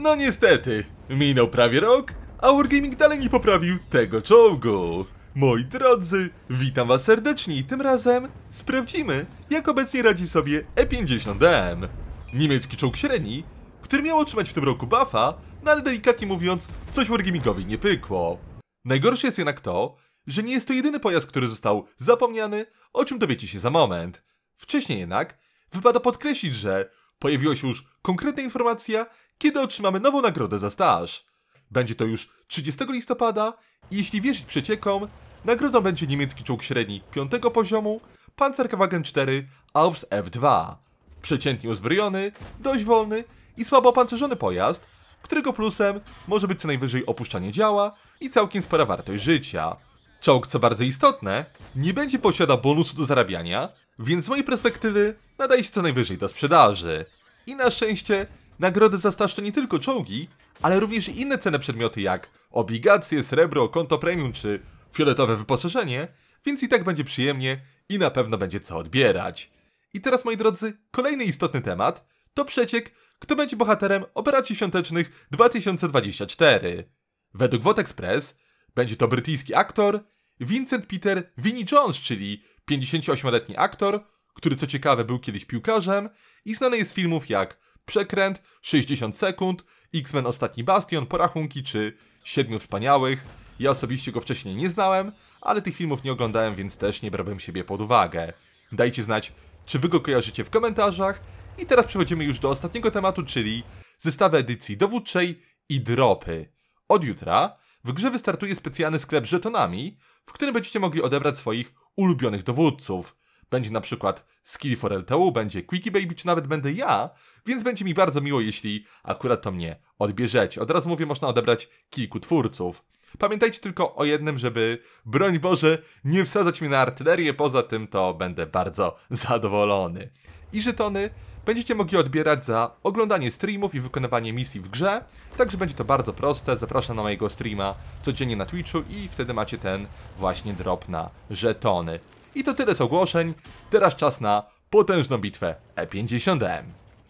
No niestety, minął prawie rok, a Wargaming dalej nie poprawił tego czołgu. Moi drodzy, witam was serdecznie i tym razem sprawdzimy, jak obecnie radzi sobie E50M. Niemiecki czołg średni, który miał otrzymać w tym roku buffa, no ale delikatnie mówiąc, coś Wargamingowi nie pykło. Najgorsze jest jednak to, że nie jest to jedyny pojazd, który został zapomniany, o czym dowiecie się za moment. Wcześniej jednak wypada podkreślić, że Pojawiła się już konkretna informacja, kiedy otrzymamy nową nagrodę za staż. Będzie to już 30 listopada i jeśli wierzyć przeciekom, nagrodą będzie niemiecki czołg średni 5 poziomu Panzerwagen 4 Aufs F2. Przeciętnie uzbrojony, dość wolny i słabo opancerzony pojazd, którego plusem może być co najwyżej opuszczanie działa i całkiem spora wartość życia. Czołg, co bardzo istotne, nie będzie posiadał bonusu do zarabiania, więc z mojej perspektywy nadaje się co najwyżej do sprzedaży. I na szczęście nagrody za staż to nie tylko czołgi, ale również inne cenne przedmioty jak obligacje, srebro, konto premium czy fioletowe wyposażenie, więc i tak będzie przyjemnie i na pewno będzie co odbierać. I teraz moi drodzy, kolejny istotny temat to przeciek, kto będzie bohaterem operacji świątecznych 2024. Według Wot Express będzie to brytyjski aktor Vincent Peter Vinnie Jones, czyli 58-letni aktor, który co ciekawe był kiedyś piłkarzem i znany jest z filmów jak Przekręt, 60 sekund, X-Men Ostatni Bastion, Porachunki czy Siedmiu Wspaniałych. Ja osobiście go wcześniej nie znałem, ale tych filmów nie oglądałem, więc też nie brałem siebie pod uwagę. Dajcie znać, czy wy go kojarzycie w komentarzach. I teraz przechodzimy już do ostatniego tematu, czyli zestawy edycji dowódczej i dropy. Od jutra w grze wystartuje specjalny sklep z żetonami, w którym będziecie mogli odebrać swoich ulubionych dowódców. Będzie na przykład Skill for LTU, będzie Quickie Baby, czy nawet będę ja, więc będzie mi bardzo miło, jeśli akurat to mnie odbierzecie. Od razu mówię, można odebrać kilku twórców. Pamiętajcie tylko o jednym, żeby, broń Boże, nie wsadzać mi na artylerię, poza tym to będę bardzo zadowolony. I żetony będziecie mogli odbierać za oglądanie streamów i wykonywanie misji w grze, także będzie to bardzo proste. Zapraszam na mojego streama codziennie na Twitchu i wtedy macie ten właśnie drop na żetony. I to tyle z ogłoszeń, teraz czas na potężną bitwę E50M.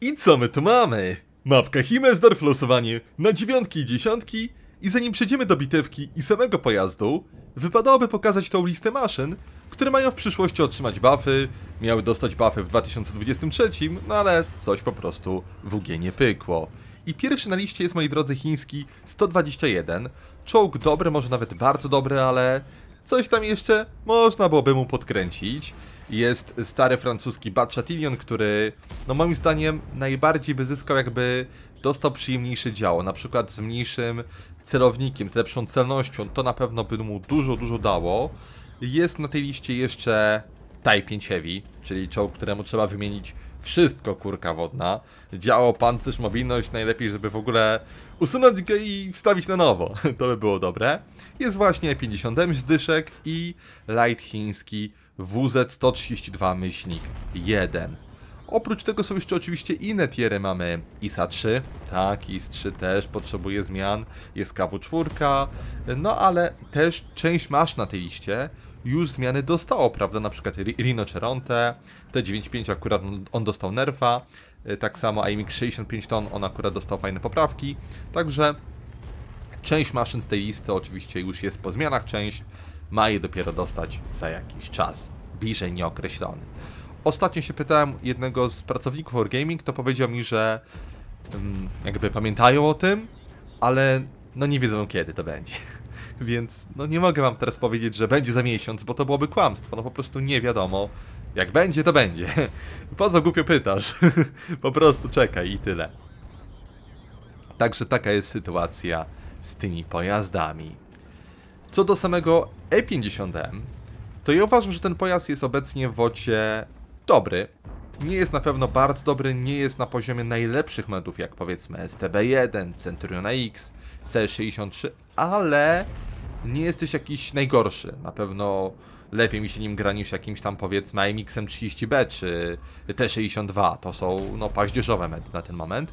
I co my tu mamy? Mapka Himmelsdorf, losowanie na dziewiątki i dziesiątki i zanim przejdziemy do bitewki i samego pojazdu, wypadałoby pokazać tą listę maszyn, które mają w przyszłości otrzymać buffy. Miały dostać buffy w 2023, no ale coś po prostu w UG nie pykło. I pierwszy na liście jest, moi drodzy, chiński 121. Czołg dobry, może nawet bardzo dobry, ale coś tam jeszcze można byłoby mu podkręcić. Jest stary francuski Batchatilion, który, no moim zdaniem, najbardziej by zyskał, jakby dostał przyjemniejsze działo. Na przykład z mniejszym celownikiem, z lepszą celnością. To na pewno by mu dużo, dużo dało. Jest na tej liście jeszcze Type 5 Heavy, czyli czołg, któremu trzeba wymienić wszystko kurka wodna. Działo, pancerz, mobilność, najlepiej, żeby w ogóle usunąć go i wstawić na nowo. To by było dobre. Jest właśnie 50M Zdyszek i light chiński WZ-132 myślnik 1. Oprócz tego są jeszcze oczywiście inne tiery. Mamy ISA-3, tak, IS-3 też potrzebuje zmian, jest KW-4, no ale też część masz na tej liście już zmiany dostało, prawda? Na przykład Rino Rinoceronte, T95 akurat on dostał nerfa, y, tak samo AMX 65 ton, on akurat dostał fajne poprawki, także część maszyn z tej listy oczywiście już jest po zmianach, część ma je dopiero dostać za jakiś czas, bliżej nieokreślony. Ostatnio się pytałem jednego z pracowników Wargaming, to powiedział mi, że mm, jakby pamiętają o tym, ale no nie wiedzą kiedy to będzie. Więc no nie mogę wam teraz powiedzieć, że będzie za miesiąc, bo to byłoby kłamstwo. No po prostu nie wiadomo. Jak będzie, to będzie. Po co głupio pytasz? po prostu czekaj i tyle. Także taka jest sytuacja z tymi pojazdami. Co do samego E50M, to ja uważam, że ten pojazd jest obecnie w ocie dobry. Nie jest na pewno bardzo dobry, nie jest na poziomie najlepszych modów, jak powiedzmy STB1, Centuriona X, C63, ale nie jesteś jakiś najgorszy. Na pewno lepiej mi się nim gra niż jakimś tam powiedzmy AMX-em 30B czy T62. To są no paździerzowe medy na ten moment.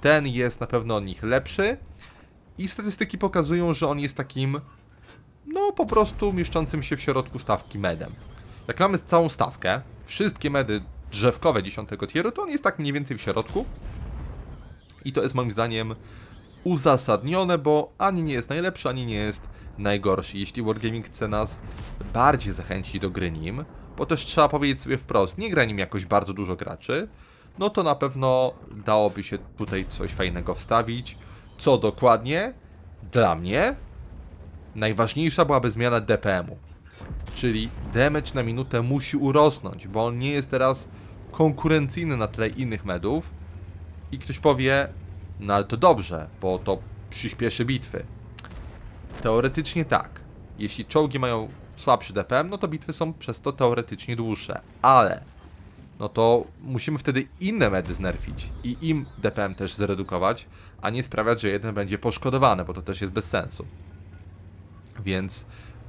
Ten jest na pewno od nich lepszy i statystyki pokazują, że on jest takim no po prostu mieszczącym się w środku stawki medem. Jak mamy całą stawkę, wszystkie medy drzewkowe 10 tieru, to on jest tak mniej więcej w środku. I to jest moim zdaniem uzasadnione, bo ani nie jest najlepszy, ani nie jest najgorszy. Jeśli Wargaming chce nas bardziej zachęcić do gry nim, bo też trzeba powiedzieć sobie wprost, nie gra nim jakoś bardzo dużo graczy, no to na pewno dałoby się tutaj coś fajnego wstawić. Co dokładnie? Dla mnie najważniejsza byłaby zmiana DPM-u. Czyli damage na minutę musi urosnąć, bo on nie jest teraz konkurencyjny na tle innych medów. I ktoś powie, no ale to dobrze, bo to przyspieszy bitwy. Teoretycznie tak. Jeśli czołgi mają słabszy DPM, no to bitwy są przez to teoretycznie dłuższe. Ale no to musimy wtedy inne medy znerfić i im DPM też zredukować, a nie sprawiać, że jeden będzie poszkodowany, bo to też jest bez sensu. Więc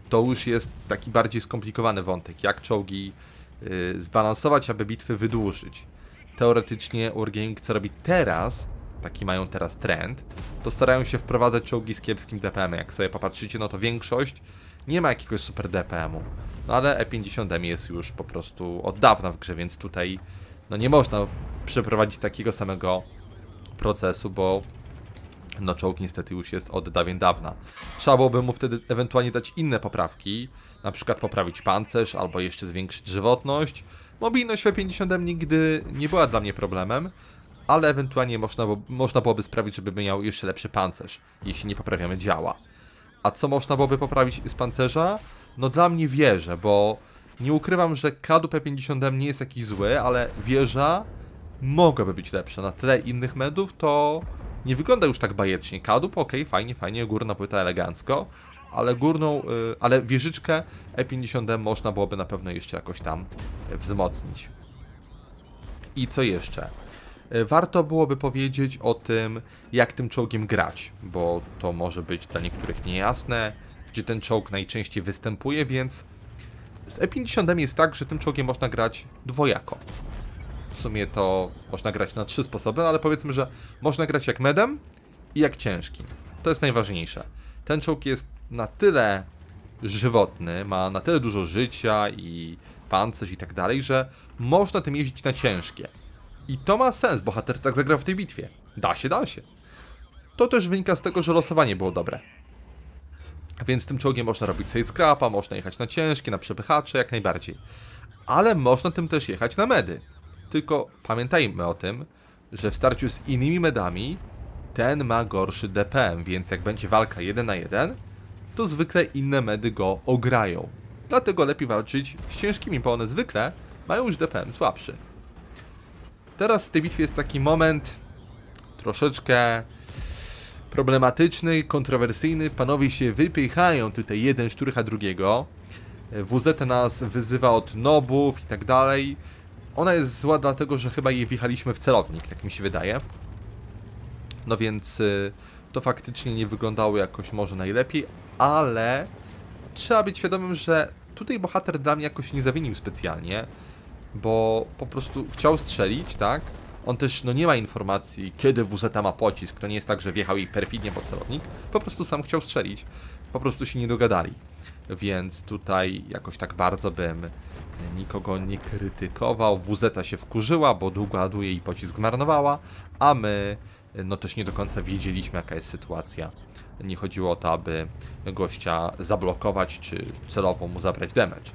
to już jest taki bardziej skomplikowany wątek, jak czołgi yy, zbalansować, aby bitwy wydłużyć. Teoretycznie Wargaming co robi teraz, taki mają teraz trend, to starają się wprowadzać czołgi z kiepskim DPM. -em. Jak sobie popatrzycie, no to większość nie ma jakiegoś super DPM-u. No ale E50M jest już po prostu od dawna w grze, więc tutaj no nie można przeprowadzić takiego samego procesu, bo no czołg niestety już jest od dawien dawna. Trzeba byłoby mu wtedy ewentualnie dać inne poprawki, na przykład poprawić pancerz albo jeszcze zwiększyć żywotność. Mobilność w E50M nigdy nie była dla mnie problemem, ale ewentualnie można, można byłoby sprawić, żeby miał jeszcze lepszy pancerz, jeśli nie poprawiamy działa. A co można byłoby poprawić z pancerza? No dla mnie wieże, bo nie ukrywam, że KDP50M nie jest jakiś zły, ale wieża mogłaby być lepsza. Na tle innych medów to nie wygląda już tak bajecznie. Kadup, ok, fajnie, fajnie, górna płyta elegancko, ale górną, y, ale wieżyczkę E50M można byłoby na pewno jeszcze jakoś tam e, wzmocnić. I co jeszcze? E, warto byłoby powiedzieć o tym, jak tym czołgiem grać, bo to może być dla niektórych niejasne, gdzie ten czołg najczęściej występuje, więc z E50 jest tak, że tym czołgiem można grać dwojako. W sumie to można grać na trzy sposoby, ale powiedzmy, że można grać jak medem i jak ciężkim. To jest najważniejsze. Ten czołg jest na tyle żywotny, ma na tyle dużo życia i pancerz i tak dalej, że można tym jeździć na ciężkie. I to ma sens, bohater tak zagrał w tej bitwie. Da się, da się. To też wynika z tego, że losowanie było dobre. Więc tym czołgiem można robić sobie scrapa, można jechać na ciężkie, na przepychacze, jak najbardziej. Ale można tym też jechać na medy. Tylko pamiętajmy o tym, że w starciu z innymi medami ten ma gorszy DPM, więc jak będzie walka 1 na 1, to zwykle inne medy go ograją. Dlatego lepiej walczyć z ciężkimi, bo one zwykle mają już DPM słabszy. Teraz w tej bitwie jest taki moment troszeczkę problematyczny, kontrowersyjny. Panowie się wypychają tutaj jeden szturcha drugiego. WZ nas wyzywa od nobów i tak dalej. Ona jest zła dlatego, że chyba jej wjechaliśmy w celownik, tak mi się wydaje. No więc y, to faktycznie nie wyglądało jakoś może najlepiej, ale trzeba być świadomym, że tutaj bohater dla mnie jakoś nie zawinił specjalnie bo po prostu chciał strzelić, tak? On też no nie ma informacji, kiedy WZ ma pocisk. To nie jest tak, że wjechał jej perfidnie po celownik. Po prostu sam chciał strzelić. Po prostu się nie dogadali. Więc tutaj jakoś tak bardzo bym nikogo nie krytykował. WZ się wkurzyła, bo długo ładuje i pocisk marnowała, a my no też nie do końca wiedzieliśmy, jaka jest sytuacja. Nie chodziło o to, aby gościa zablokować, czy celowo mu zabrać damage.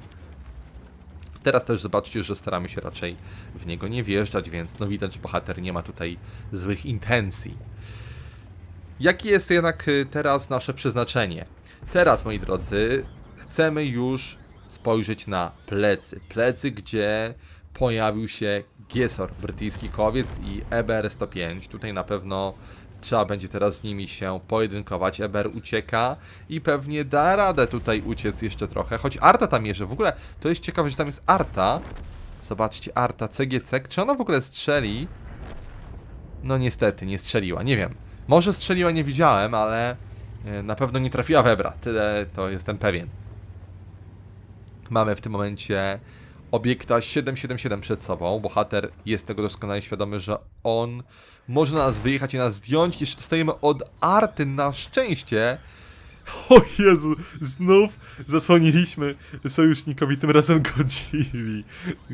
Teraz też zobaczcie, że staramy się raczej w niego nie wjeżdżać, więc no widać, bohater nie ma tutaj złych intencji. Jakie jest jednak y, teraz nasze przeznaczenie? Teraz, moi drodzy, chcemy już spojrzeć na plecy. Plecy, gdzie pojawił się Gesor, brytyjski kowiec i EBR-105. Tutaj na pewno Trzeba będzie teraz z nimi się pojedynkować. Eber ucieka i pewnie da radę tutaj uciec jeszcze trochę. Choć Arta tam jeżdża. W ogóle to jest ciekawe, że tam jest Arta. Zobaczcie, Arta CGC. Czy ona w ogóle strzeli? No niestety, nie strzeliła. Nie wiem. Może strzeliła, nie widziałem, ale e, na pewno nie trafiła w Ebra. Tyle to jestem pewien. Mamy w tym momencie obiekta 777 przed sobą. Bohater jest tego doskonale świadomy, że on może na nas wyjechać i nas zdjąć. Jeszcze dostajemy od Arty na szczęście. O Jezu, znów zasłoniliśmy sojusznikowi, tym razem Godzilli.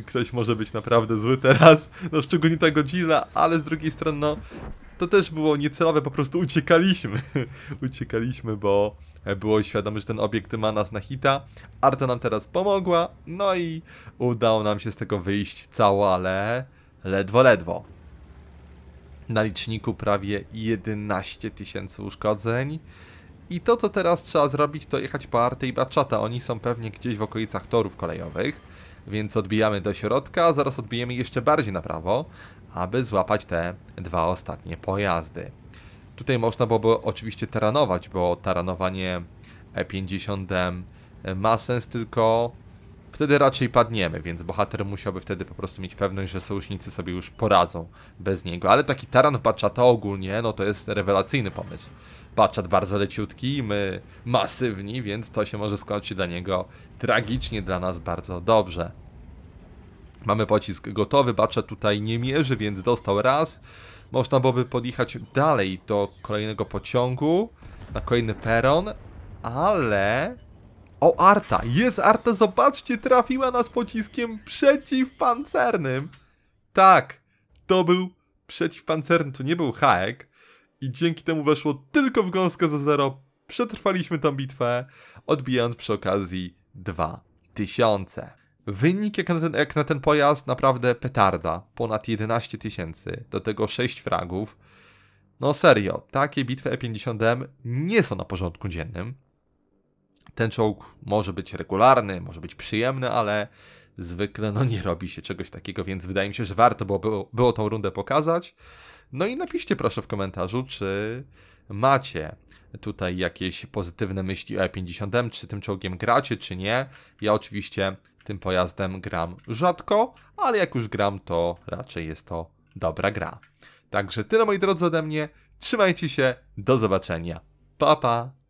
Ktoś może być naprawdę zły teraz, no szczególnie ta Godzilla, ale z drugiej strony no, to też było niecelowe, po prostu uciekaliśmy. uciekaliśmy, bo było świadome, że ten obiekt ma nas na hita. Arta nam teraz pomogła, no i udało nam się z tego wyjść cało, ale ledwo, ledwo. Na liczniku prawie 11 tysięcy uszkodzeń. I to, co teraz trzeba zrobić, to jechać po Artę i Baczata. Oni są pewnie gdzieś w okolicach torów kolejowych, więc odbijamy do środka, zaraz odbijemy jeszcze bardziej na prawo, aby złapać te dwa ostatnie pojazdy. Tutaj można byłoby oczywiście taranować, bo taranowanie E50 ma sens, tylko wtedy raczej padniemy, więc bohater musiałby wtedy po prostu mieć pewność, że sojusznicy sobie już poradzą bez niego. Ale taki taran w Batchata ogólnie, no to jest rewelacyjny pomysł. Batchat bardzo leciutki, my masywni, więc to się może skończyć dla niego tragicznie, dla nas bardzo dobrze. Mamy pocisk gotowy, Bacze tutaj nie mierzy, więc dostał raz. Można byłoby podjechać dalej do kolejnego pociągu, na kolejny peron, ale... O, Arta! Jest Arta, zobaczcie, trafiła nas pociskiem przeciwpancernym! Tak, to był przeciwpancerny, to nie był haek. I dzięki temu weszło tylko w gąskę za zero. Przetrwaliśmy tą bitwę, odbijając przy okazji 2000. Wynik jak na, ten, jak na ten pojazd naprawdę petarda. Ponad 11 tysięcy, do tego 6 fragów. No serio, takie bitwy E50M nie są na porządku dziennym. Ten czołg może być regularny, może być przyjemny, ale zwykle no nie robi się czegoś takiego, więc wydaje mi się, że warto było, było, było tą rundę pokazać. No i napiszcie proszę w komentarzu, czy macie tutaj jakieś pozytywne myśli o E50M, czy tym czołgiem gracie, czy nie. Ja oczywiście tym pojazdem gram rzadko, ale jak już gram, to raczej jest to dobra gra. Także tyle moi drodzy ode mnie. Trzymajcie się, do zobaczenia. Pa pa!